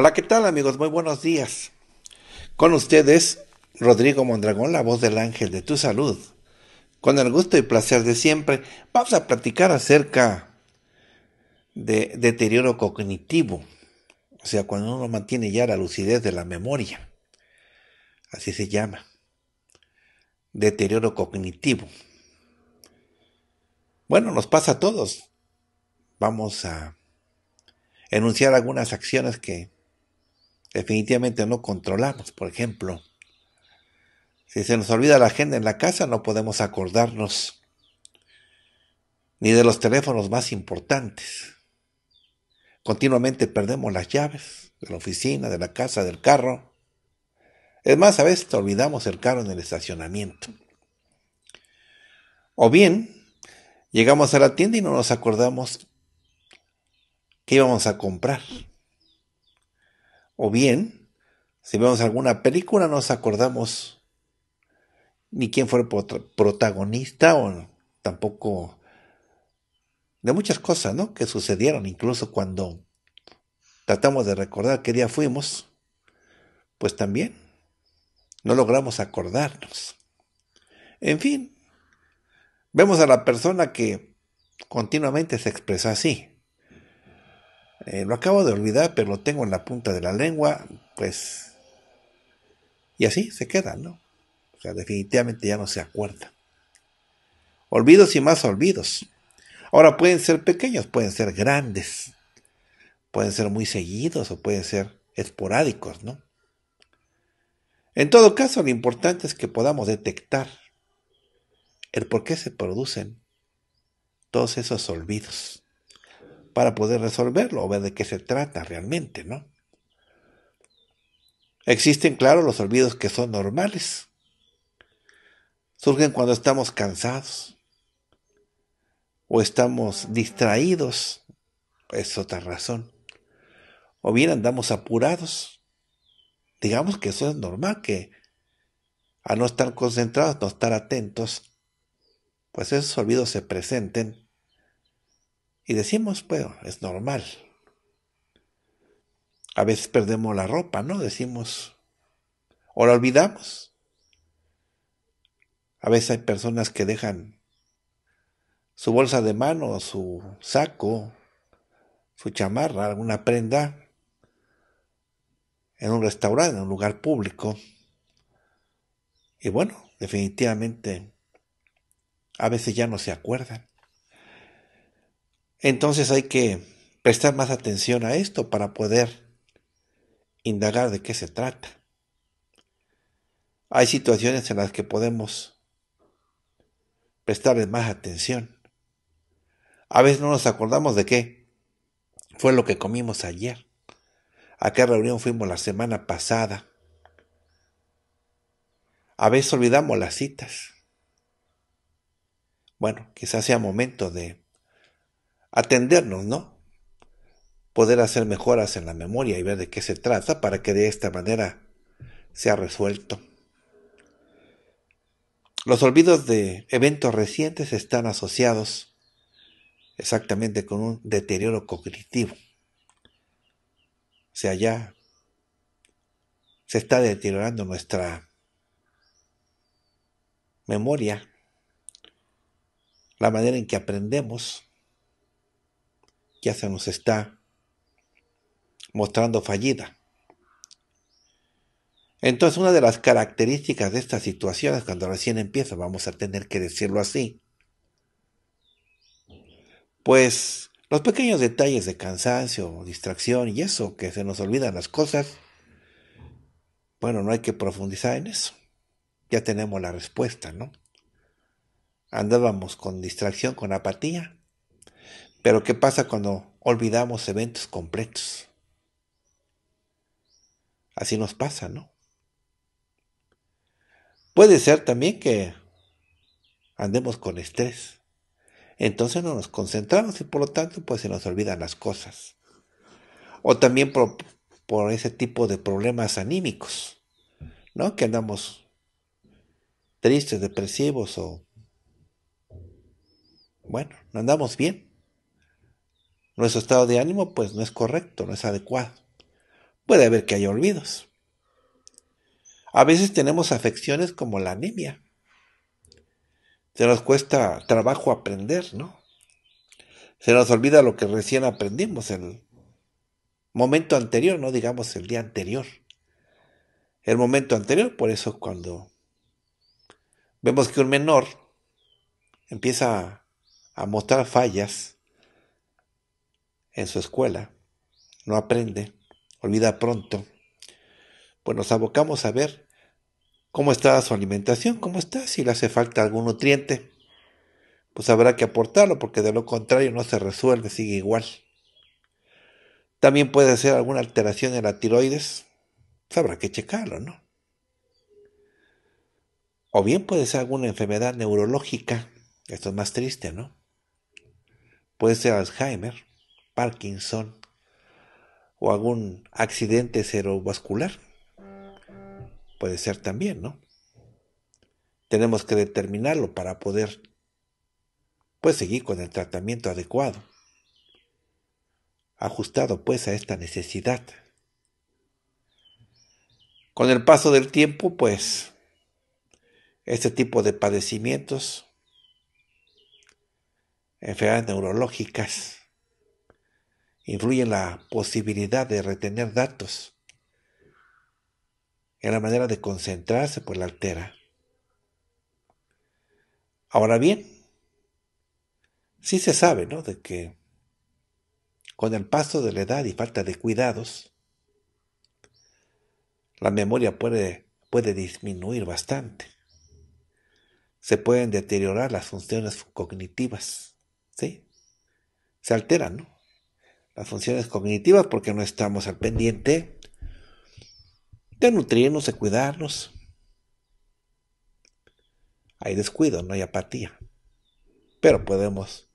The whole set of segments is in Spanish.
Hola, ¿qué tal amigos? Muy buenos días. Con ustedes, Rodrigo Mondragón, la voz del ángel de tu salud. Con el gusto y placer de siempre, vamos a platicar acerca de deterioro cognitivo. O sea, cuando uno mantiene ya la lucidez de la memoria. Así se llama. Deterioro cognitivo. Bueno, nos pasa a todos. Vamos a enunciar algunas acciones que definitivamente no controlamos, por ejemplo. Si se nos olvida la agenda en la casa, no podemos acordarnos ni de los teléfonos más importantes. Continuamente perdemos las llaves de la oficina, de la casa, del carro. Es más, a veces olvidamos el carro en el estacionamiento. O bien, llegamos a la tienda y no nos acordamos qué íbamos a comprar. O bien, si vemos alguna película, no nos acordamos ni quién fue el protagonista o tampoco de muchas cosas ¿no? que sucedieron, incluso cuando tratamos de recordar qué día fuimos, pues también no logramos acordarnos. En fin, vemos a la persona que continuamente se expresa así. Eh, lo acabo de olvidar, pero lo tengo en la punta de la lengua, pues... Y así se queda, ¿no? O sea, definitivamente ya no se acuerda. Olvidos y más olvidos. Ahora pueden ser pequeños, pueden ser grandes, pueden ser muy seguidos o pueden ser esporádicos, ¿no? En todo caso, lo importante es que podamos detectar el por qué se producen todos esos olvidos para poder resolverlo o ver de qué se trata realmente, ¿no? Existen, claro, los olvidos que son normales. Surgen cuando estamos cansados o estamos distraídos, es otra razón. O bien andamos apurados. Digamos que eso es normal, que a no estar concentrados, no estar atentos, pues esos olvidos se presenten y decimos, bueno, es normal. A veces perdemos la ropa, ¿no? Decimos, o la olvidamos. A veces hay personas que dejan su bolsa de mano, su saco, su chamarra, alguna prenda en un restaurante, en un lugar público. Y bueno, definitivamente a veces ya no se acuerdan. Entonces hay que prestar más atención a esto para poder indagar de qué se trata. Hay situaciones en las que podemos prestarle más atención. A veces no nos acordamos de qué fue lo que comimos ayer, a qué reunión fuimos la semana pasada. A veces olvidamos las citas. Bueno, quizás sea momento de atendernos, ¿no? Poder hacer mejoras en la memoria y ver de qué se trata para que de esta manera sea resuelto. Los olvidos de eventos recientes están asociados exactamente con un deterioro cognitivo. O sea, ya se está deteriorando nuestra memoria, la manera en que aprendemos, ya se nos está mostrando fallida. Entonces una de las características de estas situaciones cuando recién empieza, vamos a tener que decirlo así, pues los pequeños detalles de cansancio, distracción y eso, que se nos olvidan las cosas, bueno, no hay que profundizar en eso. Ya tenemos la respuesta, ¿no? Andábamos con distracción, con apatía, pero ¿qué pasa cuando olvidamos eventos completos? Así nos pasa, ¿no? Puede ser también que andemos con estrés. Entonces no nos concentramos y por lo tanto pues se nos olvidan las cosas. O también por, por ese tipo de problemas anímicos, ¿no? Que andamos tristes, depresivos o... Bueno, no andamos bien. Nuestro estado de ánimo pues no es correcto, no es adecuado. Puede haber que haya olvidos. A veces tenemos afecciones como la anemia. Se nos cuesta trabajo aprender, ¿no? Se nos olvida lo que recién aprendimos el momento anterior, no digamos el día anterior. El momento anterior, por eso cuando vemos que un menor empieza a mostrar fallas, en su escuela, no aprende, olvida pronto. Pues nos abocamos a ver cómo está su alimentación, cómo está, si le hace falta algún nutriente, pues habrá que aportarlo porque de lo contrario no se resuelve, sigue igual. También puede ser alguna alteración en la tiroides, pues habrá que checarlo, ¿no? O bien puede ser alguna enfermedad neurológica, esto es más triste, ¿no? Puede ser Alzheimer Parkinson o algún accidente cerebrovascular. Puede ser también, ¿no? Tenemos que determinarlo para poder pues seguir con el tratamiento adecuado, ajustado pues a esta necesidad. Con el paso del tiempo, pues este tipo de padecimientos, enfermedades neurológicas, Influye la posibilidad de retener datos. En la manera de concentrarse, pues la altera. Ahora bien, sí se sabe, ¿no? De que con el paso de la edad y falta de cuidados, la memoria puede, puede disminuir bastante. Se pueden deteriorar las funciones cognitivas, ¿sí? Se alteran, ¿no? las funciones cognitivas porque no estamos al pendiente de nutrirnos, de cuidarnos. Hay descuido, no hay apatía. Pero podemos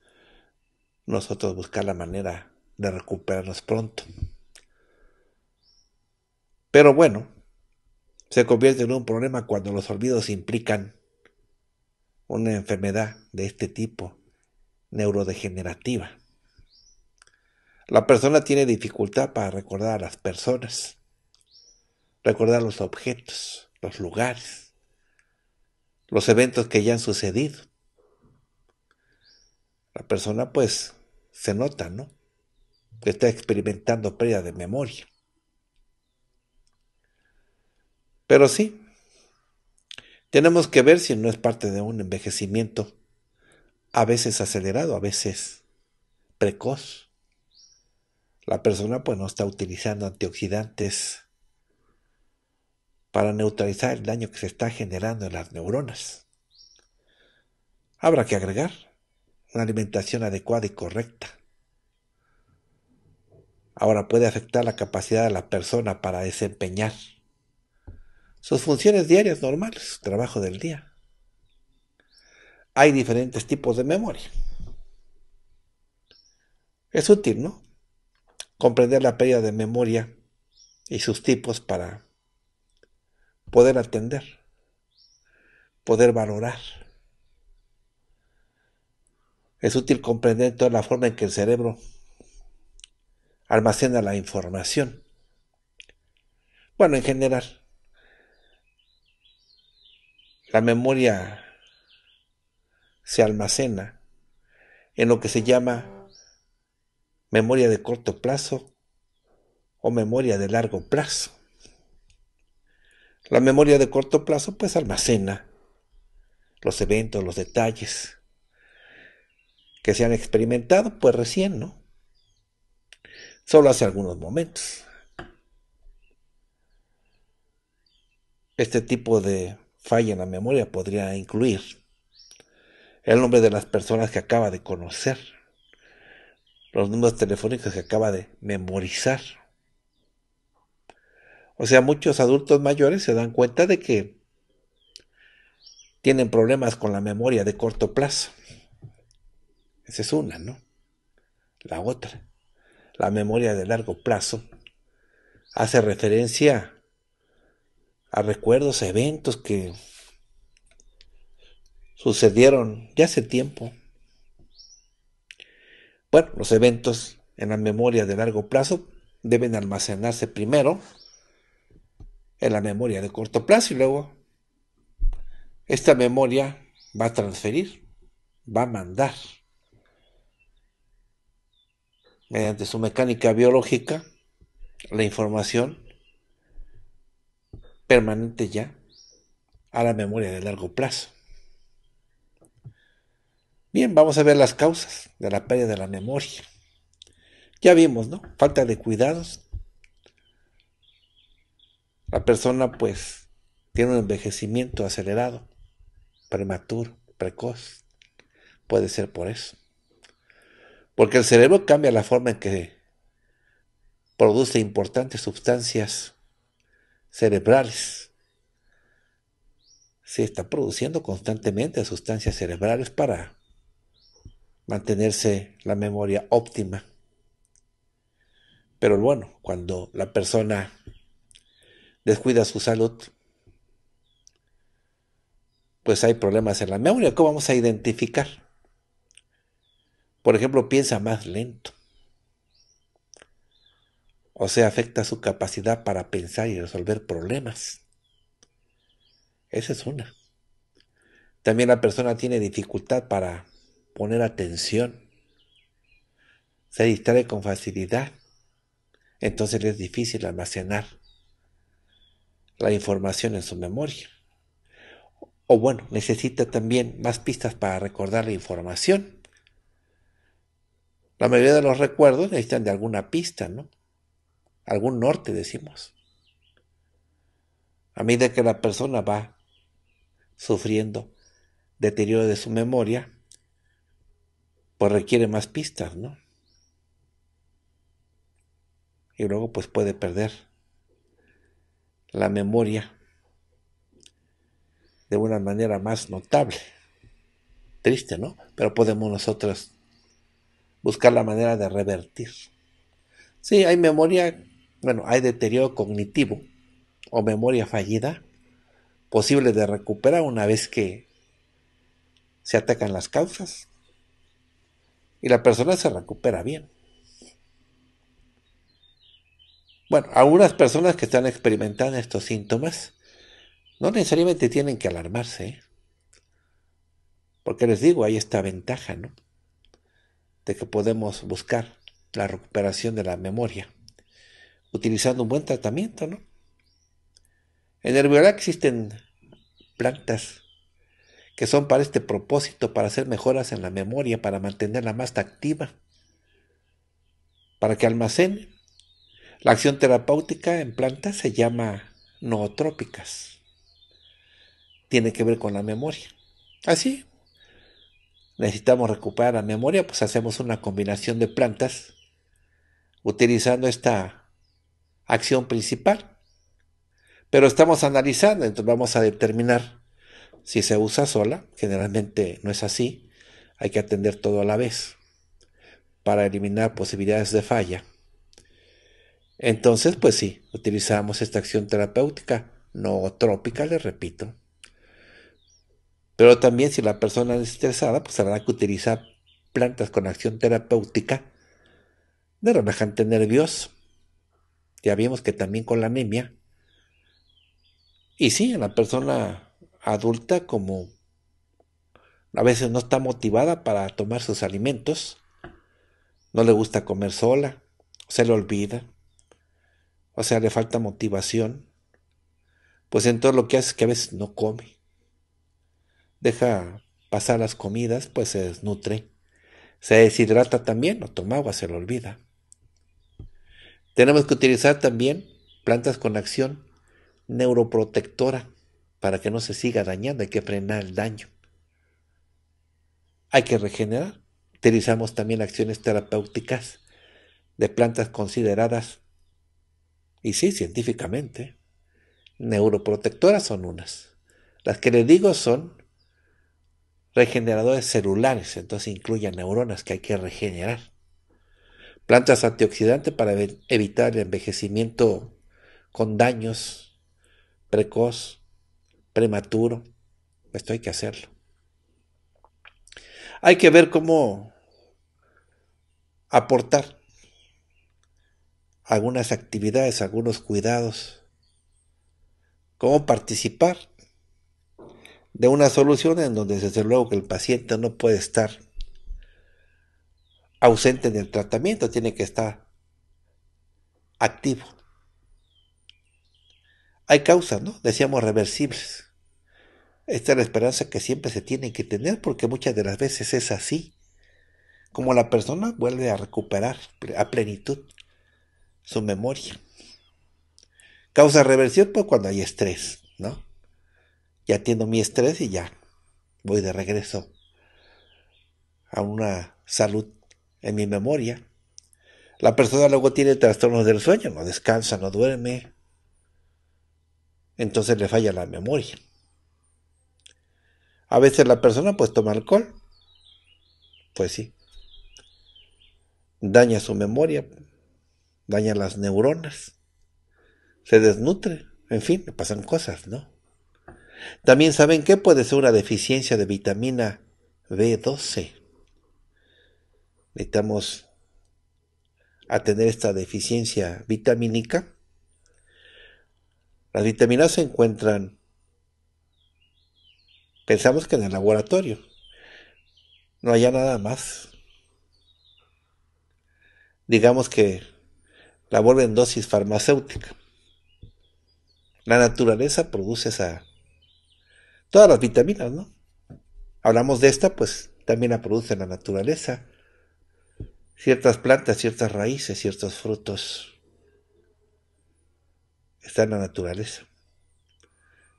nosotros buscar la manera de recuperarnos pronto. Pero bueno, se convierte en un problema cuando los olvidos implican una enfermedad de este tipo neurodegenerativa. La persona tiene dificultad para recordar a las personas, recordar los objetos, los lugares, los eventos que ya han sucedido. La persona pues se nota, ¿no? Que está experimentando pérdida de memoria. Pero sí, tenemos que ver si no es parte de un envejecimiento, a veces acelerado, a veces precoz la persona pues no está utilizando antioxidantes para neutralizar el daño que se está generando en las neuronas. Habrá que agregar una alimentación adecuada y correcta. Ahora puede afectar la capacidad de la persona para desempeñar sus funciones diarias normales, su trabajo del día. Hay diferentes tipos de memoria. Es útil, ¿no? comprender la pérdida de memoria y sus tipos para poder atender, poder valorar. Es útil comprender toda la forma en que el cerebro almacena la información. Bueno, en general, la memoria se almacena en lo que se llama memoria de corto plazo o memoria de largo plazo. La memoria de corto plazo pues almacena los eventos, los detalles que se han experimentado pues recién, ¿no? Solo hace algunos momentos. Este tipo de falla en la memoria podría incluir el nombre de las personas que acaba de conocer, los números telefónicos que acaba de memorizar. O sea, muchos adultos mayores se dan cuenta de que tienen problemas con la memoria de corto plazo. Esa es una, ¿no? La otra, la memoria de largo plazo, hace referencia a recuerdos, eventos que sucedieron ya hace tiempo, bueno, los eventos en la memoria de largo plazo deben almacenarse primero en la memoria de corto plazo y luego esta memoria va a transferir, va a mandar mediante su mecánica biológica la información permanente ya a la memoria de largo plazo. Bien, vamos a ver las causas de la pérdida de la memoria. Ya vimos, ¿no? Falta de cuidados. La persona pues tiene un envejecimiento acelerado, prematuro, precoz. Puede ser por eso. Porque el cerebro cambia la forma en que produce importantes sustancias cerebrales. Se está produciendo constantemente sustancias cerebrales para mantenerse la memoria óptima. Pero bueno, cuando la persona descuida su salud, pues hay problemas en la memoria. ¿Cómo vamos a identificar? Por ejemplo, piensa más lento. O sea, afecta su capacidad para pensar y resolver problemas. Esa es una. También la persona tiene dificultad para poner atención. Se distrae con facilidad. Entonces es difícil almacenar la información en su memoria. O bueno, necesita también más pistas para recordar la información. La mayoría de los recuerdos necesitan de alguna pista, ¿no? Algún norte, decimos. A medida que la persona va sufriendo deterioro de su memoria, pues requiere más pistas, ¿no? Y luego pues puede perder la memoria de una manera más notable. Triste, ¿no? Pero podemos nosotros buscar la manera de revertir. Sí, hay memoria, bueno, hay deterioro cognitivo o memoria fallida, posible de recuperar una vez que se atacan las causas y la persona se recupera bien. Bueno, algunas personas que están experimentando estos síntomas no necesariamente tienen que alarmarse, ¿eh? porque les digo, hay esta ventaja, ¿no? De que podemos buscar la recuperación de la memoria utilizando un buen tratamiento, ¿no? En el existen plantas que son para este propósito, para hacer mejoras en la memoria, para mantenerla más activa, para que almacene. La acción terapéutica en plantas se llama nootrópicas. Tiene que ver con la memoria. Así, necesitamos recuperar la memoria, pues hacemos una combinación de plantas utilizando esta acción principal. Pero estamos analizando, entonces vamos a determinar si se usa sola, generalmente no es así, hay que atender todo a la vez para eliminar posibilidades de falla. Entonces, pues sí, utilizamos esta acción terapéutica, no trópica, le repito. Pero también si la persona es estresada, pues habrá que utilizar plantas con acción terapéutica de relajante nervioso. Ya vimos que también con la anemia. Y sí, en la persona adulta como a veces no está motivada para tomar sus alimentos, no le gusta comer sola, se le olvida, o sea, le falta motivación, pues entonces lo que hace es que a veces no come, deja pasar las comidas, pues se desnutre, se deshidrata también, no toma agua, se le olvida. Tenemos que utilizar también plantas con acción neuroprotectora para que no se siga dañando, hay que frenar el daño. Hay que regenerar. Utilizamos también acciones terapéuticas de plantas consideradas, y sí, científicamente, neuroprotectoras son unas. Las que les digo son regeneradores celulares, entonces incluyen neuronas que hay que regenerar. Plantas antioxidantes para evitar el envejecimiento con daños precoz prematuro. Esto hay que hacerlo. Hay que ver cómo aportar algunas actividades, algunos cuidados, cómo participar de una solución en donde desde luego que el paciente no puede estar ausente del tratamiento, tiene que estar activo. Hay causas, ¿no? Decíamos reversibles. Esta es la esperanza que siempre se tiene que tener porque muchas de las veces es así. Como la persona vuelve a recuperar a plenitud su memoria. Causa reversión pues cuando hay estrés, ¿no? Ya tengo mi estrés y ya voy de regreso a una salud en mi memoria. La persona luego tiene trastornos del sueño, no descansa, no duerme. Entonces le falla la memoria. A veces la persona pues toma alcohol. Pues sí. Daña su memoria, daña las neuronas, se desnutre, en fin, le pasan cosas, ¿no? También saben qué puede ser una deficiencia de vitamina B12. Necesitamos a tener esta deficiencia vitamínica. Las vitaminas se encuentran Pensamos que en el laboratorio. No haya nada más. Digamos que la vuelven dosis farmacéutica. La naturaleza produce esa. Todas las vitaminas, ¿no? Hablamos de esta, pues también la produce la naturaleza. Ciertas plantas, ciertas raíces, ciertos frutos. Está en la naturaleza.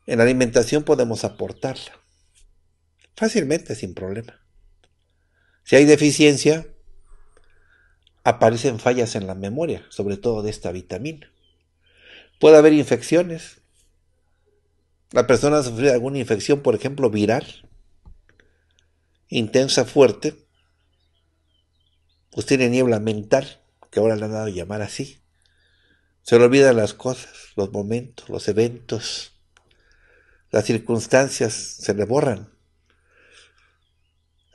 En la alimentación podemos aportarla fácilmente, sin problema. Si hay deficiencia, aparecen fallas en la memoria, sobre todo de esta vitamina. Puede haber infecciones. La persona ha sufrido alguna infección, por ejemplo, viral, intensa, fuerte. Pues tiene niebla mental, que ahora le han dado a llamar así. Se le olvidan las cosas, los momentos, los eventos, las circunstancias se le borran.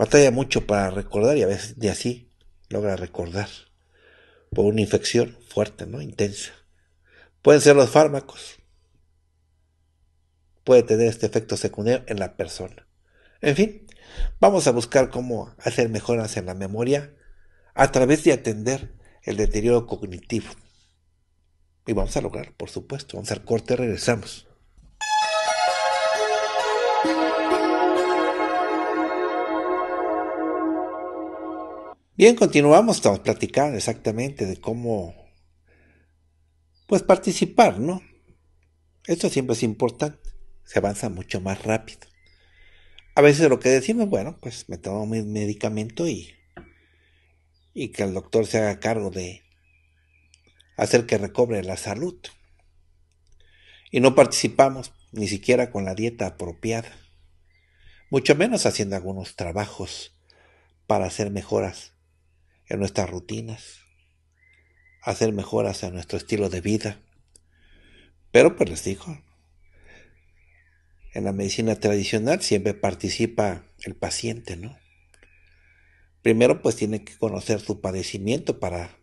Batalla mucho para recordar y a veces de así logra recordar. Por una infección fuerte, ¿no? Intensa. Pueden ser los fármacos. Puede tener este efecto secundario en la persona. En fin, vamos a buscar cómo hacer mejoras en la memoria a través de atender el deterioro cognitivo. Y vamos a lograr, por supuesto. Vamos al corte, regresamos. Bien, continuamos, estamos platicando exactamente de cómo, pues, participar, ¿no? Esto siempre es importante, se avanza mucho más rápido. A veces lo que decimos, bueno, pues me tomo mi medicamento y, y que el doctor se haga cargo de hacer que recobre la salud. Y no participamos ni siquiera con la dieta apropiada, mucho menos haciendo algunos trabajos para hacer mejoras en nuestras rutinas, hacer mejoras a nuestro estilo de vida. Pero pues les digo, en la medicina tradicional siempre participa el paciente, ¿no? Primero pues tiene que conocer su padecimiento para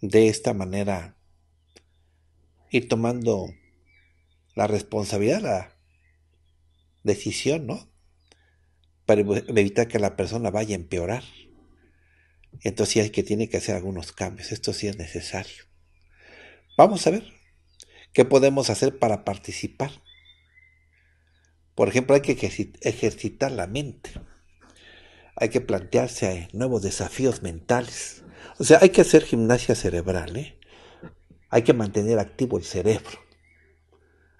de esta manera ir tomando la responsabilidad, la decisión, ¿no? Para evitar que la persona vaya a empeorar entonces sí hay que tiene que hacer algunos cambios. Esto sí es necesario. Vamos a ver qué podemos hacer para participar. Por ejemplo, hay que ejercitar la mente. Hay que plantearse eh, nuevos desafíos mentales. O sea, hay que hacer gimnasia cerebral. ¿eh? Hay que mantener activo el cerebro.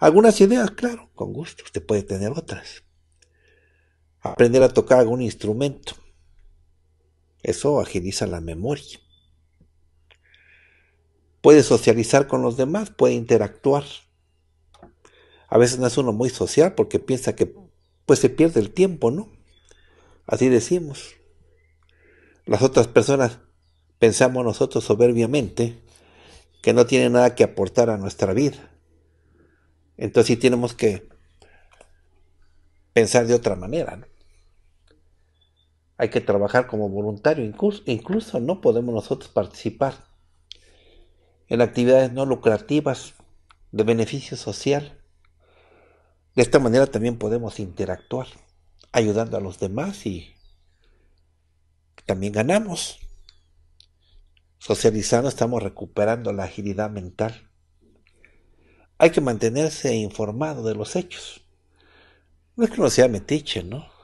Algunas ideas, claro, con gusto. Usted puede tener otras. Aprender a tocar algún instrumento eso agiliza la memoria. Puede socializar con los demás, puede interactuar. A veces no es uno muy social porque piensa que pues se pierde el tiempo, ¿no? Así decimos. Las otras personas pensamos nosotros soberbiamente que no tienen nada que aportar a nuestra vida. Entonces sí tenemos que pensar de otra manera, ¿no? Hay que trabajar como voluntario, incluso, no podemos nosotros participar en actividades no lucrativas de beneficio social. De esta manera también podemos interactuar, ayudando a los demás y también ganamos. Socializando estamos recuperando la agilidad mental. Hay que mantenerse informado de los hechos. No es que no sea metiche, ¿no?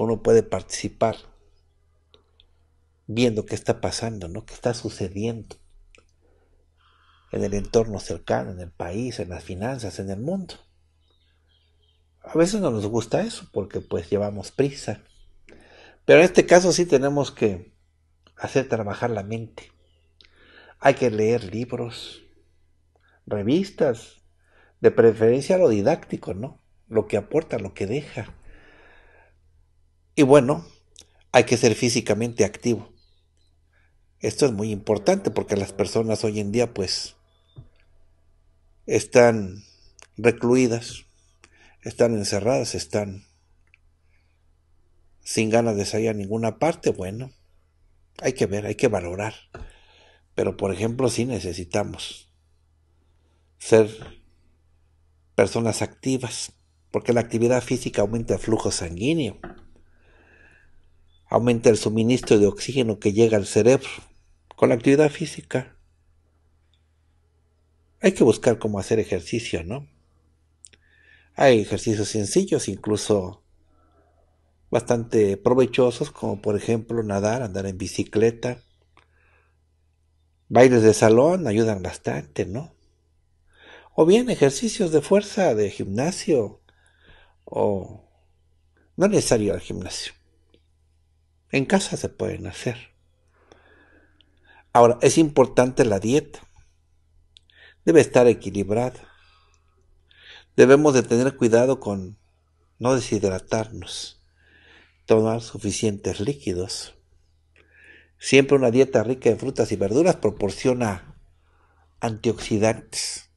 uno puede participar viendo qué está pasando, ¿no? qué está sucediendo en el entorno cercano, en el país, en las finanzas, en el mundo. A veces no nos gusta eso porque pues llevamos prisa. Pero en este caso sí tenemos que hacer trabajar la mente. Hay que leer libros, revistas, de preferencia lo didáctico, ¿no? Lo que aporta, lo que deja. Y bueno, hay que ser físicamente activo. Esto es muy importante porque las personas hoy en día pues están recluidas, están encerradas, están sin ganas de salir a ninguna parte. Bueno, hay que ver, hay que valorar. Pero por ejemplo, sí necesitamos ser personas activas, porque la actividad física aumenta el flujo sanguíneo aumenta el suministro de oxígeno que llega al cerebro con la actividad física. Hay que buscar cómo hacer ejercicio, ¿no? Hay ejercicios sencillos, incluso bastante provechosos, como por ejemplo nadar, andar en bicicleta. Bailes de salón ayudan bastante, ¿no? O bien ejercicios de fuerza, de gimnasio, o no necesario al gimnasio. En casa se pueden hacer. Ahora, es importante la dieta. Debe estar equilibrada. Debemos de tener cuidado con no deshidratarnos, tomar suficientes líquidos. Siempre una dieta rica en frutas y verduras proporciona antioxidantes,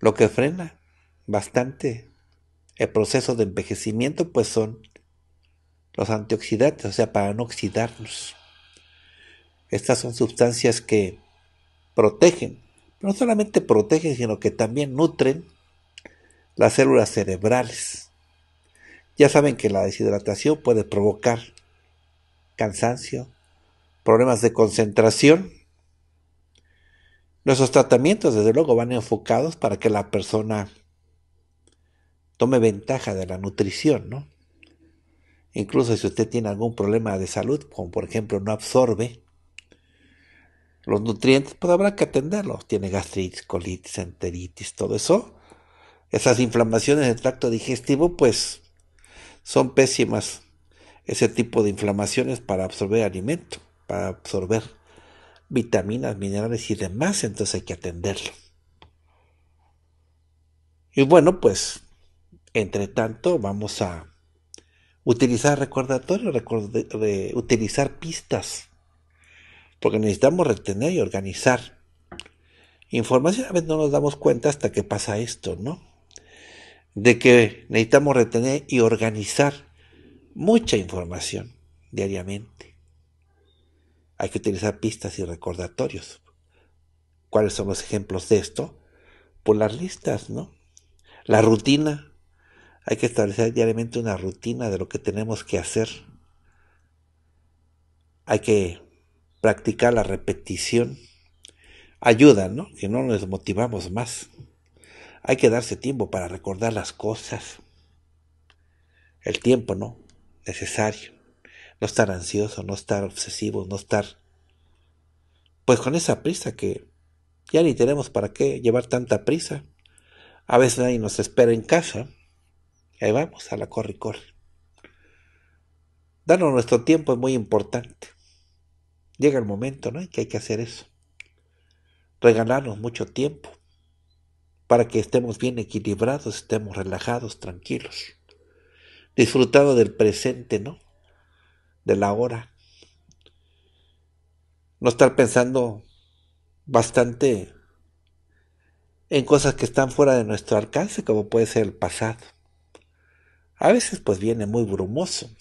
lo que frena bastante el proceso de envejecimiento, pues son los antioxidantes, o sea, para no oxidarnos. Estas son sustancias que protegen, no solamente protegen, sino que también nutren las células cerebrales. Ya saben que la deshidratación puede provocar cansancio, problemas de concentración. Nuestros tratamientos, desde luego, van enfocados para que la persona tome ventaja de la nutrición, ¿no? Incluso si usted tiene algún problema de salud, como por ejemplo no absorbe los nutrientes, pues habrá que atenderlo. Tiene gastritis, colitis, enteritis, todo eso. Esas inflamaciones del tracto digestivo, pues son pésimas. Ese tipo de inflamaciones para absorber alimento, para absorber vitaminas, minerales y demás, entonces hay que atenderlo. Y bueno, pues, entre tanto, vamos a utilizar recordatorios, utilizar pistas, porque necesitamos retener y organizar. Información a veces no nos damos cuenta hasta que pasa esto, ¿no? De que necesitamos retener y organizar mucha información diariamente. Hay que utilizar pistas y recordatorios. ¿Cuáles son los ejemplos de esto? por las listas, ¿no? La rutina, hay que establecer diariamente una rutina de lo que tenemos que hacer. Hay que practicar la repetición. Ayuda, ¿no? Que no nos motivamos más. Hay que darse tiempo para recordar las cosas. El tiempo, ¿no? Necesario. No estar ansioso, no estar obsesivo, no estar... Pues con esa prisa que ya ni tenemos para qué llevar tanta prisa. A veces nadie nos espera en casa. Ahí vamos, a la corre corre. Darnos nuestro tiempo es muy importante. Llega el momento ¿no? que hay que hacer eso. Regalarnos mucho tiempo para que estemos bien equilibrados, estemos relajados, tranquilos. Disfrutando del presente, ¿no? De la hora. No estar pensando bastante en cosas que están fuera de nuestro alcance, como puede ser el pasado. A veces pues viene muy brumoso,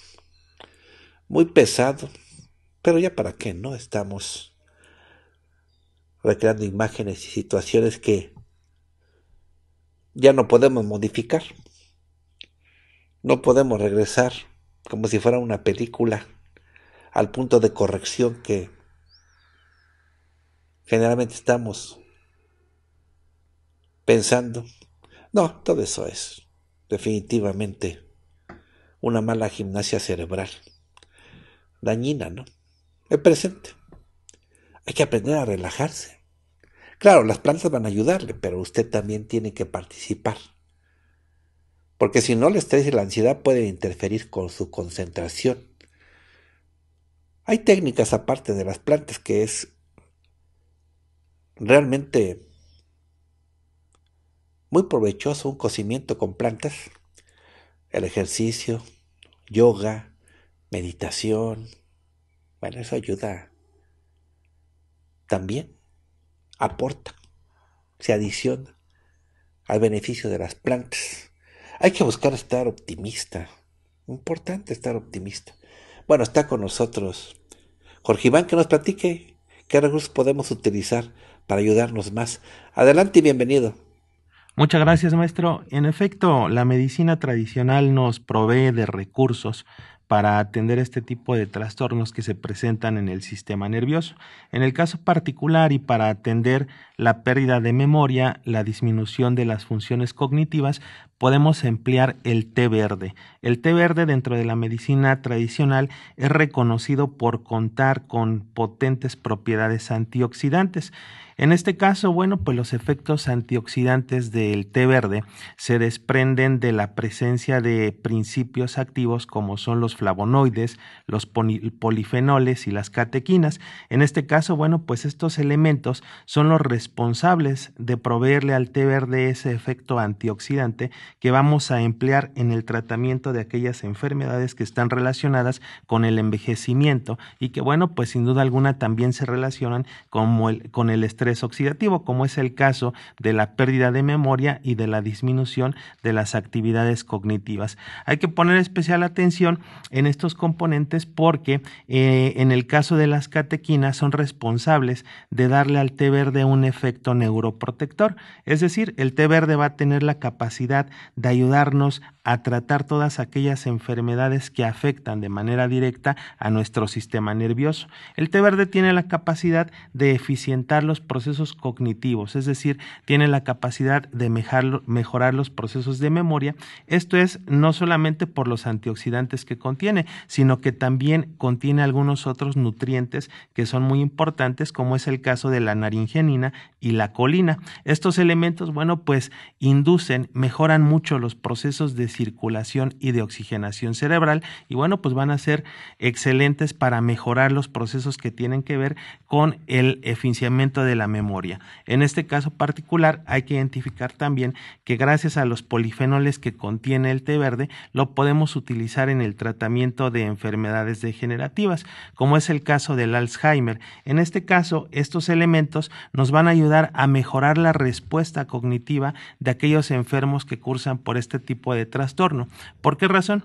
muy pesado, pero ya para qué, ¿no? Estamos recreando imágenes y situaciones que ya no podemos modificar. No podemos regresar como si fuera una película al punto de corrección que generalmente estamos pensando. No, todo eso es definitivamente una mala gimnasia cerebral. Dañina, ¿no? El presente. Hay que aprender a relajarse. Claro, las plantas van a ayudarle, pero usted también tiene que participar. Porque si no, el estrés y la ansiedad pueden interferir con su concentración. Hay técnicas aparte de las plantas que es realmente muy provechoso un cocimiento con plantas, el ejercicio, yoga, meditación. Bueno, eso ayuda también, aporta, se adiciona al beneficio de las plantas. Hay que buscar estar optimista. Importante estar optimista. Bueno, está con nosotros Jorge Iván que nos platique qué recursos podemos utilizar para ayudarnos más. Adelante y bienvenido. Muchas gracias, maestro. En efecto, la medicina tradicional nos provee de recursos para atender este tipo de trastornos que se presentan en el sistema nervioso. En el caso particular y para atender la pérdida de memoria, la disminución de las funciones cognitivas, podemos emplear el té verde. El té verde dentro de la medicina tradicional es reconocido por contar con potentes propiedades antioxidantes. En este caso, bueno, pues los efectos antioxidantes del té verde se desprenden de la presencia de principios activos como son los flavonoides, los polifenoles y las catequinas. En este caso, bueno, pues estos elementos son los responsables de proveerle al té verde ese efecto antioxidante que vamos a emplear en el tratamiento de aquellas enfermedades que están relacionadas con el envejecimiento y que bueno, pues sin duda alguna también se relacionan con el estrés oxidativo, como es el caso de la pérdida de memoria y de la disminución de las actividades cognitivas. Hay que poner especial atención en estos componentes porque eh, en el caso de las catequinas son responsables de darle al té verde un efecto neuroprotector, es decir, el té verde va a tener la capacidad de ayudarnos a tratar todas aquellas enfermedades que afectan de manera directa a nuestro sistema nervioso. El té verde tiene la capacidad de eficientar los procesos cognitivos, es decir, tiene la capacidad de mejorar los procesos de memoria. Esto es no solamente por los antioxidantes que contiene, sino que también contiene algunos otros nutrientes que son muy importantes, como es el caso de la naringenina y la colina. Estos elementos, bueno, pues inducen, mejoran mucho los procesos de circulación y de oxigenación cerebral y bueno, pues van a ser excelentes para mejorar los procesos que tienen que ver con el eficiamiento de la memoria. En este caso particular hay que identificar también que gracias a los polifenoles que contiene el té verde lo podemos utilizar en el tratamiento de enfermedades degenerativas, como es el caso del Alzheimer. En este caso, estos elementos nos van a ayudar a mejorar la respuesta cognitiva de aquellos enfermos que cursan por este tipo de trastornos ¿Por qué razón?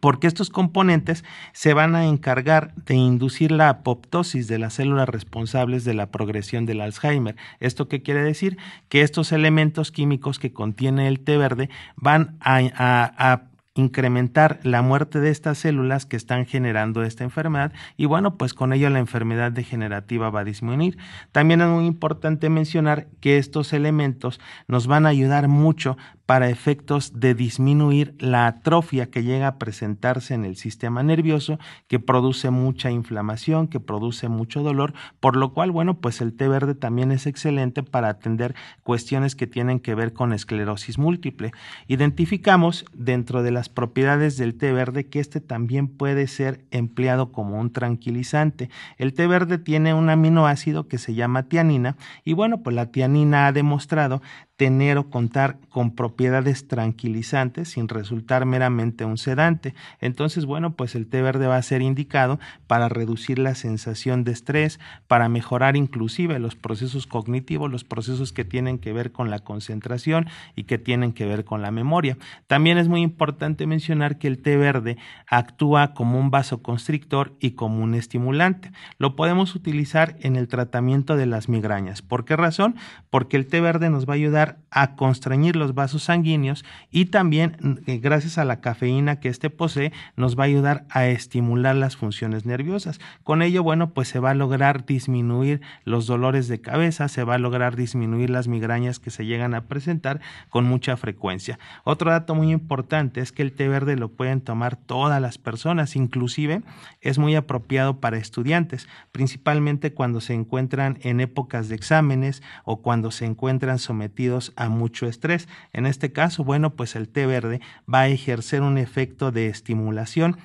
porque estos componentes se van a encargar de inducir la apoptosis de las células responsables de la progresión del Alzheimer. ¿Esto qué quiere decir? Que estos elementos químicos que contiene el té verde van a, a incrementar la muerte de estas células que están generando esta enfermedad y bueno, pues con ello la enfermedad degenerativa va a disminuir. También es muy importante mencionar que estos elementos nos van a ayudar mucho para efectos de disminuir la atrofia que llega a presentarse en el sistema nervioso, que produce mucha inflamación, que produce mucho dolor, por lo cual, bueno, pues el té verde también es excelente para atender cuestiones que tienen que ver con esclerosis múltiple. Identificamos dentro de las propiedades del té verde que este también puede ser empleado como un tranquilizante. El té verde tiene un aminoácido que se llama tianina y bueno, pues la tianina ha demostrado tener o contar con propiedades tranquilizantes sin resultar meramente un sedante. Entonces, bueno, pues el té verde va a ser indicado para reducir la sensación de estrés, para mejorar inclusive los procesos cognitivos, los procesos que tienen que ver con la concentración y que tienen que ver con la memoria. También es muy importante mencionar que el té verde actúa como un vasoconstrictor y como un estimulante. Lo podemos utilizar en el tratamiento de las migrañas. ¿Por qué razón? Porque el té verde nos va a ayudar a constreñir los vasos sanguíneos y también, eh, gracias a la cafeína que este posee, nos va a ayudar a estimular las funciones nerviosas. Con ello, bueno, pues se va a lograr disminuir los dolores de cabeza, se va a lograr disminuir las migrañas que se llegan a presentar con mucha frecuencia. Otro dato muy importante es que el té verde lo pueden tomar todas las personas, inclusive es muy apropiado para estudiantes, principalmente cuando se encuentran en épocas de exámenes o cuando se encuentran sometidos a mucho estrés. En este caso, bueno, pues el té verde va a ejercer un efecto de estimulación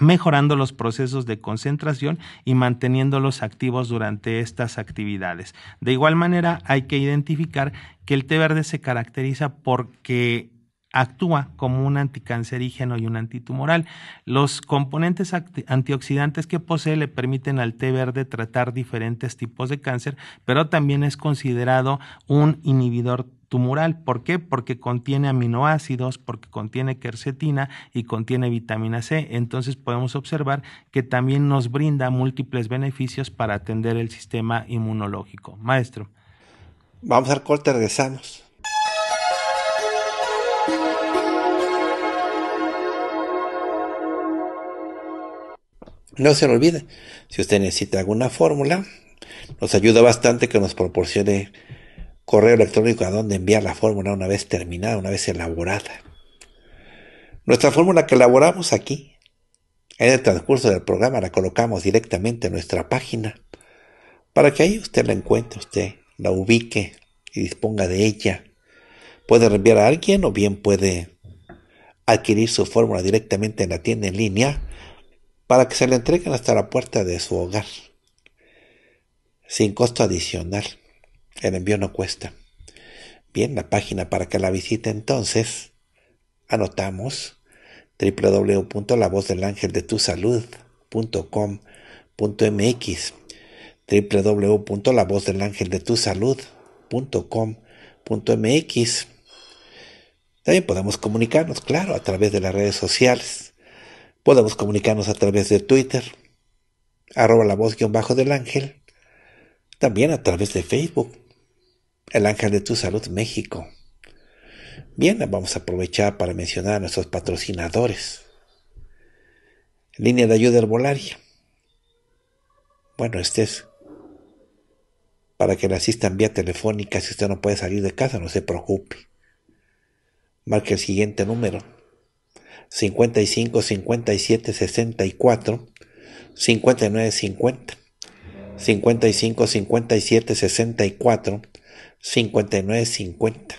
mejorando los procesos de concentración y manteniéndolos activos durante estas actividades. De igual manera, hay que identificar que el té verde se caracteriza porque actúa como un anticancerígeno y un antitumoral. Los componentes antioxidantes que posee le permiten al té verde tratar diferentes tipos de cáncer, pero también es considerado un inhibidor tumoral. ¿Por qué? Porque contiene aminoácidos, porque contiene quercetina y contiene vitamina C. Entonces podemos observar que también nos brinda múltiples beneficios para atender el sistema inmunológico. Maestro. Vamos al de sanos. No se lo olvide, si usted necesita alguna fórmula, nos ayuda bastante que nos proporcione correo electrónico a donde enviar la fórmula una vez terminada, una vez elaborada. Nuestra fórmula que elaboramos aquí, en el transcurso del programa, la colocamos directamente en nuestra página para que ahí usted la encuentre, usted la ubique y disponga de ella. Puede reenviar a alguien o bien puede adquirir su fórmula directamente en la tienda en línea para que se le entreguen hasta la puerta de su hogar, sin costo adicional. El envío no cuesta. Bien, la página para que la visite entonces, anotamos www.lavozdelangeldetusalud.com.mx www.lavozdelangeldetusalud.com.mx También podemos comunicarnos, claro, a través de las redes sociales. Podemos comunicarnos a través de Twitter, arroba la voz guión bajo del ángel, también a través de Facebook, el ángel de tu salud México. Bien, vamos a aprovechar para mencionar a nuestros patrocinadores. Línea de ayuda herbolaria. Bueno, este es para que le asistan vía telefónica si usted no puede salir de casa, no se preocupe. Marque el siguiente número, 55 57 64 59 50 55 57 64 59 50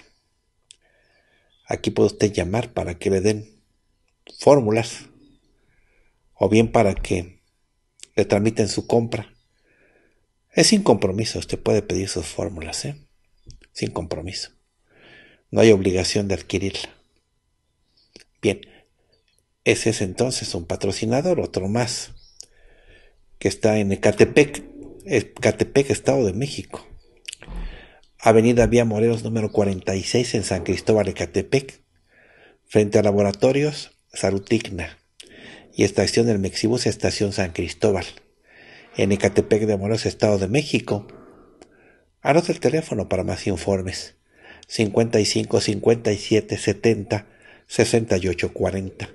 aquí puede usted llamar para que le den fórmulas o bien para que le tramiten su compra es sin compromiso usted puede pedir sus fórmulas ¿eh? sin compromiso no hay obligación de adquirirla bien ese es entonces un patrocinador, otro más, que está en Ecatepec, Ecatepec, Estado de México. Avenida Vía Morelos número 46 en San Cristóbal, Ecatepec, frente a Laboratorios Salutigna y Estación del Mexibus, Estación San Cristóbal, en Ecatepec de Morelos, Estado de México. Anota el teléfono para más informes. 55 57 70 68 40.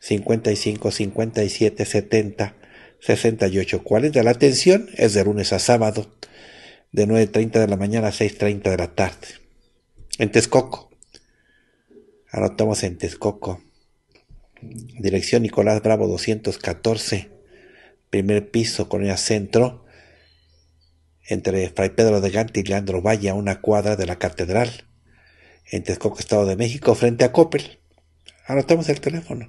55 57 70 68. ¿Cuál es de la atención? Es de lunes a sábado, de 9.30 de la mañana a 6.30 de la tarde. En Texcoco. Anotamos en Texcoco. Dirección Nicolás Bravo 214. Primer piso, el Centro. Entre Fray Pedro de Gante y Leandro Valle, una cuadra de la Catedral. En Texcoco, Estado de México, frente a Coppel. Anotamos el teléfono.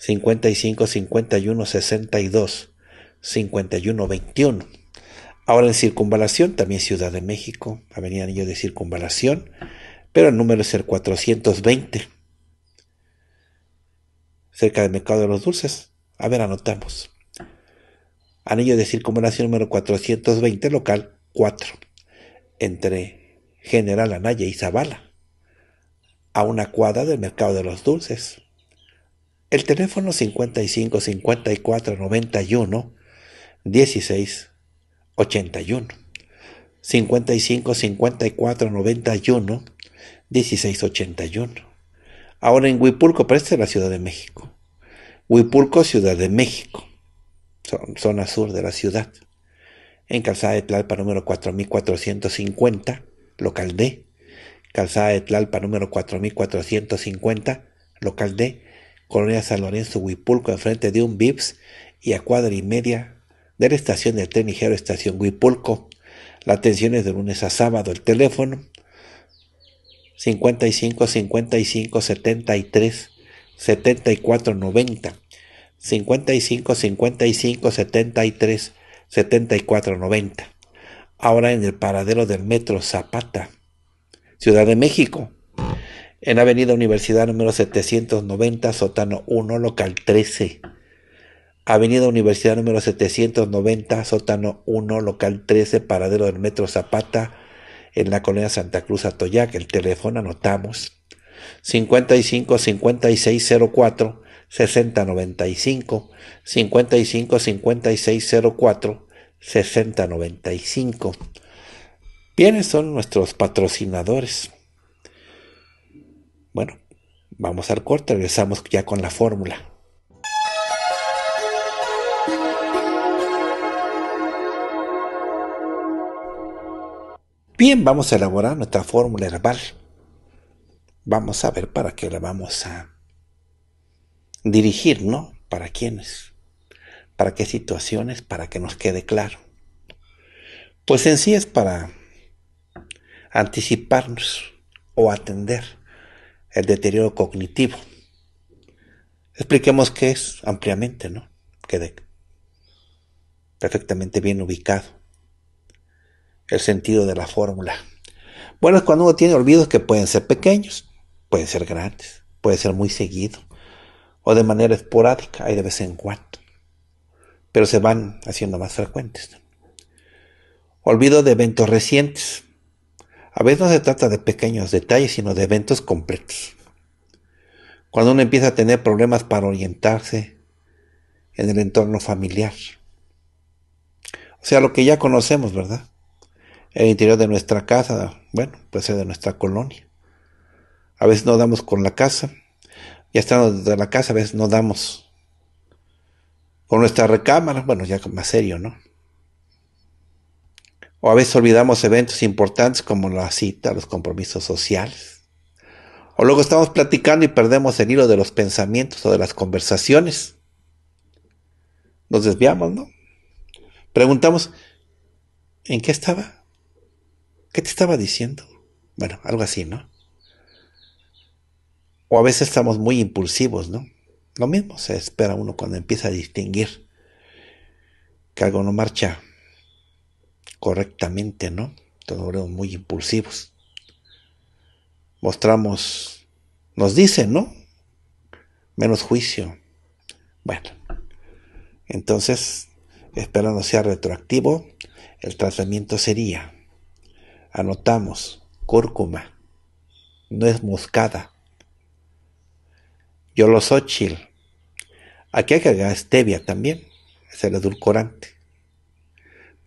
55, 51, 62, 51, 21. Ahora en Circunvalación, también Ciudad de México, Avenida Anillo de Circunvalación, pero el número es el 420. Cerca del Mercado de los Dulces. A ver, anotamos. Anillo de Circunvalación número 420, local 4, entre General Anaya y Zavala, a una cuadra del Mercado de los Dulces. El teléfono 55 54 91 16 81. 55 54 91 16 81. Ahora en Huipulco, pero esta es la Ciudad de México. Huipulco, Ciudad de México. Zona sur de la ciudad. En Calzada de Tlalpa número 4450, local D. Calzada de Tlalpa número 4450, local D Colonia San Lorenzo Huipulco, enfrente de un VIPS y a cuadra y media de la estación del tren ligero Estación Huipulco. La atención es de lunes a sábado. El teléfono 55 55 73 74 90. 55 55 73 74 90. Ahora en el paradero del metro Zapata, Ciudad de México en Avenida Universidad número 790, sótano 1, local 13. Avenida Universidad número 790, sótano 1, local 13, paradero del Metro Zapata, en la colonia Santa Cruz Atoyac. El teléfono anotamos 55 5604 6095 55 5604 6095. ¿Quiénes son nuestros patrocinadores. Bueno, vamos al corte, regresamos ya con la fórmula. Bien, vamos a elaborar nuestra fórmula herbal. Vamos a ver para qué la vamos a dirigir, ¿no? ¿Para quiénes? ¿Para qué situaciones? Para que nos quede claro. Pues en sí es para anticiparnos o atender el deterioro cognitivo. Expliquemos qué es ampliamente, ¿no? Quede perfectamente bien ubicado. El sentido de la fórmula. Bueno, es cuando uno tiene olvidos que pueden ser pequeños, pueden ser grandes, puede ser muy seguido o de manera esporádica, hay de vez en cuando, pero se van haciendo más frecuentes. Olvido de eventos recientes, a veces no se trata de pequeños detalles, sino de eventos completos. Cuando uno empieza a tener problemas para orientarse en el entorno familiar. O sea, lo que ya conocemos, ¿verdad? El interior de nuestra casa, bueno, puede ser de nuestra colonia. A veces no damos con la casa, ya estando de la casa, a veces no damos con nuestra recámara, bueno, ya más serio, ¿no? O a veces olvidamos eventos importantes como la cita, los compromisos sociales. O luego estamos platicando y perdemos el hilo de los pensamientos o de las conversaciones. Nos desviamos, ¿no? Preguntamos, ¿en qué estaba? ¿Qué te estaba diciendo? Bueno, algo así, ¿no? O a veces estamos muy impulsivos, ¿no? Lo mismo se espera uno cuando empieza a distinguir que algo no marcha correctamente, ¿no? Todos muy impulsivos. Mostramos, nos dice, ¿no? Menos juicio. Bueno, entonces, esperando sea retroactivo, el tratamiento sería, anotamos, cúrcuma, no es moscada, Yolosóchil. aquí hay que agregar stevia también, es el edulcorante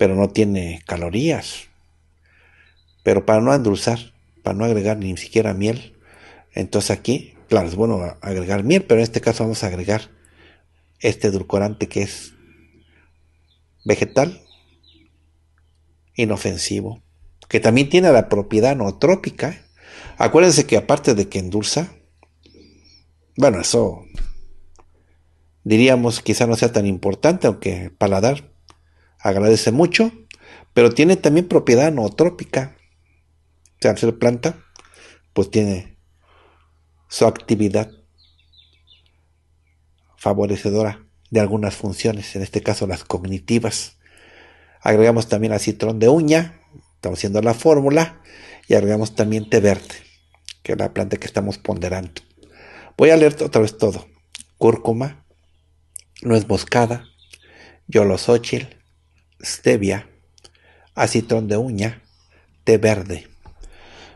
pero no tiene calorías. Pero para no endulzar, para no agregar ni siquiera miel, entonces aquí, claro, es bueno agregar miel, pero en este caso vamos a agregar este edulcorante que es vegetal, inofensivo, que también tiene la propiedad nootrópica. Acuérdense que aparte de que endulza, bueno, eso diríamos quizá no sea tan importante, aunque paladar agradece mucho, pero tiene también propiedad nootrópica. O sea, al ser planta, pues tiene su actividad favorecedora de algunas funciones, en este caso las cognitivas. Agregamos también a citrón de uña, estamos haciendo la fórmula, y agregamos también té verde, que es la planta que estamos ponderando. Voy a leer otra vez todo. Cúrcuma, nuez moscada, yolosóchil, stevia, acitrón de uña, té verde.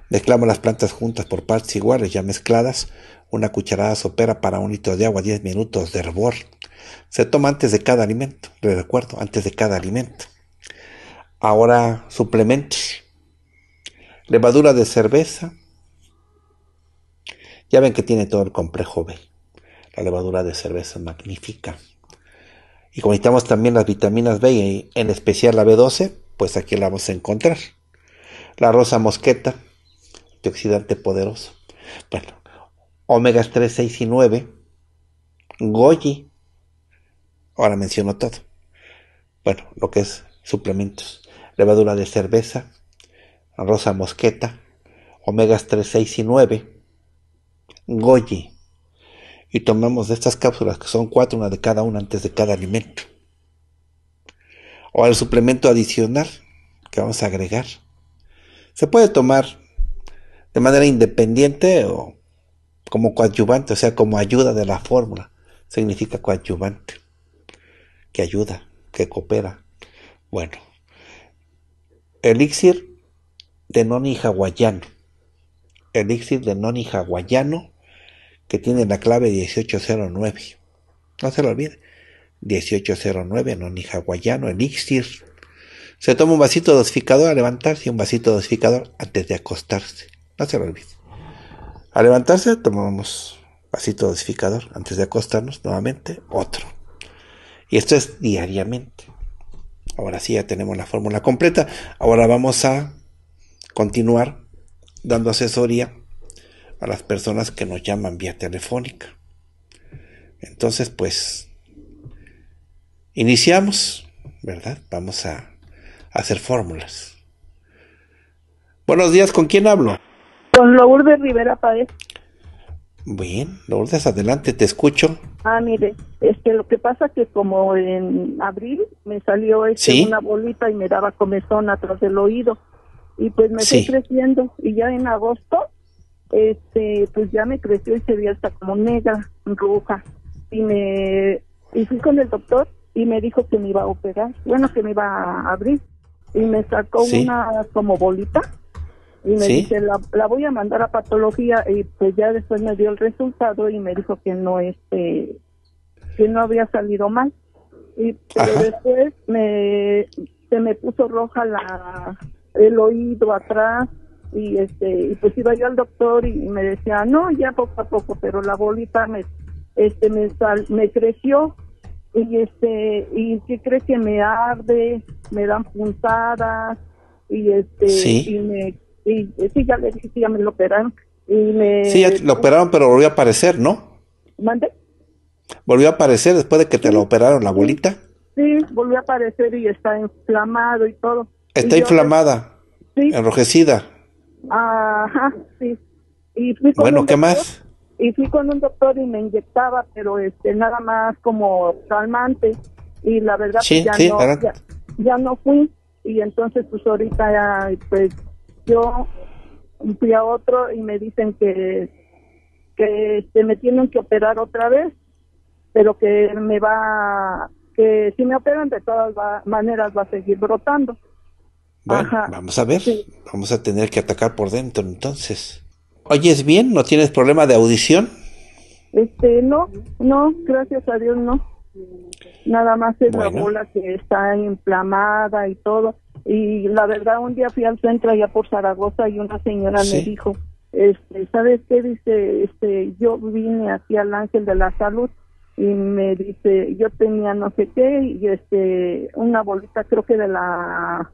Mezclamos las plantas juntas por partes iguales ya mezcladas, una cucharada sopera para un litro de agua, 10 minutos de hervor. Se toma antes de cada alimento, les recuerdo, antes de cada alimento. Ahora suplementos. Levadura de cerveza. Ya ven que tiene todo el complejo B. La levadura de cerveza es magnífica y como necesitamos también las vitaminas B, y en especial la B12, pues aquí la vamos a encontrar. La rosa mosqueta, antioxidante poderoso. Bueno, omegas 3, 6 y 9, goji. Ahora menciono todo. Bueno, lo que es suplementos. Levadura de cerveza, rosa mosqueta, omegas 3, 6 y 9, goji y tomamos de estas cápsulas, que son cuatro, una de cada una antes de cada alimento. O el suplemento adicional que vamos a agregar. Se puede tomar de manera independiente o como coadyuvante, o sea, como ayuda de la fórmula. Significa coadyuvante, que ayuda, que coopera. Bueno, elixir de noni hawaiano. Elixir de noni hawaiano que tiene la clave 1809. No se lo olvide. 1809, no ni hawaiano, elixir. Se toma un vasito dosificador a levantarse y un vasito dosificador antes de acostarse. No se lo olvide. A levantarse tomamos vasito dosificador antes de acostarnos nuevamente, otro. Y esto es diariamente. Ahora sí ya tenemos la fórmula completa. Ahora vamos a continuar dando asesoría a las personas que nos llaman vía telefónica. Entonces, pues, iniciamos, ¿verdad? Vamos a, hacer fórmulas. Buenos días, ¿con quién hablo? Con Lourdes Rivera Páez. Bien, Lourdes, adelante, te escucho. Ah, mire, este, lo que pasa es que como en abril me salió este, una bolita y me daba comezón atrás del oído y pues me estoy creciendo y ya en agosto este, pues ya me creció y se veía hasta como negra, roja. Y me fui con el doctor y me dijo que me iba a operar, bueno, que me iba a abrir. Y me sacó una como bolita y me dice, la, la, voy a mandar a patología y pues ya después me dio el resultado y me dijo que no, este, que no había salido mal. Y pero después me, se me puso roja la, el oído atrás, y este y pues iba yo al doctor y me decía no ya poco a poco pero la bolita me este me sal, me creció y este y que crees que me arde me dan puntadas y este y sí ya le dije ya me lo operaron y me sí ya lo operaron pero volvió a aparecer no mande volvió a aparecer después de que te lo operaron la bolita sí volvió a aparecer y está inflamado y todo está inflamada sí. enrojecida Ajá, sí. Y bueno, ¿qué más? Y fui con un doctor y me inyectaba, pero este nada más como calmante. Y la verdad pues, ya, no, ya, no fui. Y entonces pues ahorita ya, pues yo fui a otro y me dicen que, que este, me tienen que operar otra vez, pero que me va, que si me operan de todas maneras va a seguir brotando vamos a ver, vamos a tener que atacar por dentro entonces. ¿Oyes bien? ¿No tienes problema de audición? Este, no, no, gracias a Dios no. Nada más es la bola que está inflamada y todo. Y la verdad, un día fui al centro allá por Zaragoza y una señora me dijo, este, ¿sabes qué? Dice, este, yo vine aquí al Ángel de la Salud y me dice, yo tenía no sé qué, y este, una bolita creo que de la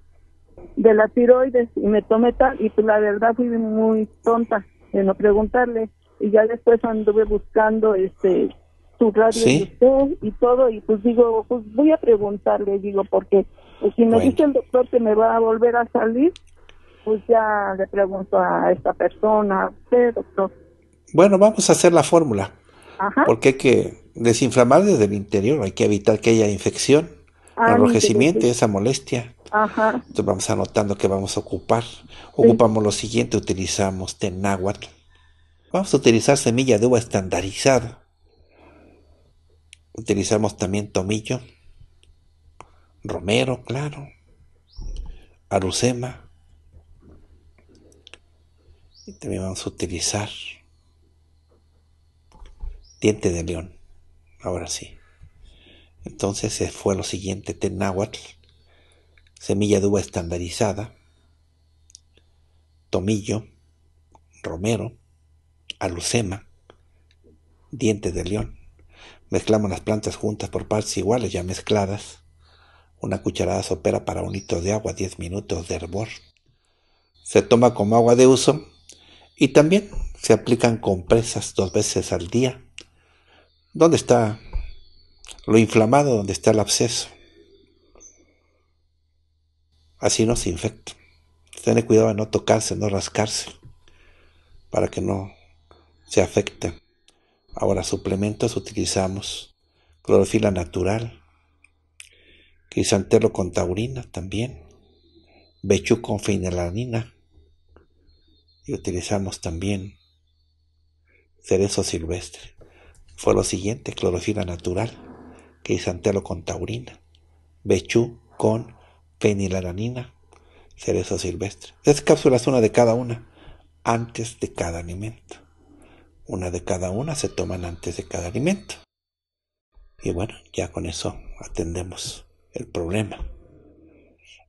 de la tiroides y me tomé tal y pues la verdad fui muy tonta de no preguntarle y ya después anduve buscando este su radio y todo y pues digo pues voy a preguntarle digo porque pues, si me dice el doctor que me va a volver a salir pues ya le pregunto a esta persona a usted doctor bueno vamos a hacer la fórmula Ajá. porque hay que desinflamar desde el interior hay que evitar que haya infección Arrojecimiento ah, enrojecimiento esa molestia. Ajá. Entonces vamos anotando que vamos a ocupar. Ocupamos lo siguiente, utilizamos tenáhuatl. Vamos a utilizar semilla de uva estandarizada. Utilizamos también tomillo, romero, claro, arucema. Y también vamos a utilizar diente de león. Ahora sí. Entonces se eh, fue lo siguiente, tenáhuatl, semilla de uva estandarizada, tomillo, romero, alucema, diente de león. Mezclamos las plantas juntas por partes iguales ya mezcladas. Una cucharada sopera para un litro de agua, 10 minutos de hervor. Se toma como agua de uso y también se aplican compresas dos veces al día. ¿Dónde está lo inflamado donde está el absceso. Así no se infecta. Tener cuidado de no tocarse, no rascarse, para que no se afecte. Ahora, suplementos utilizamos clorofila natural, crisantelo con taurina también, bechú con fenelanina. y utilizamos también cerezo silvestre. Fue lo siguiente, clorofila natural que con taurina, bechú con fenilalanina, cerezo silvestre. Tres cápsulas, una de cada una, antes de cada alimento. Una de cada una se toman antes de cada alimento. Y bueno, ya con eso atendemos el problema.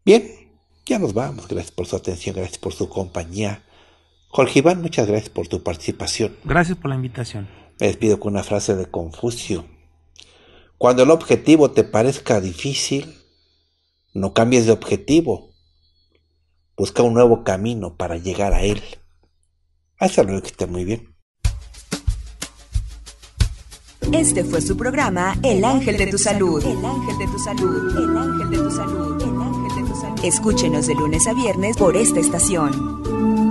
Bien, ya nos vamos. Gracias por su atención, gracias por su compañía. Jorge Iván, muchas gracias por tu participación. Gracias por la invitación. Me despido con una frase de Confucio. Cuando el objetivo te parezca difícil, no cambies de objetivo. Busca un nuevo camino para llegar a él. Hazlo luego, que esté muy bien. Este fue su programa El Ángel de tu Salud. El Ángel de tu Salud. El Ángel de tu Salud. El Ángel de tu Salud. Escúchenos de lunes a viernes por esta estación.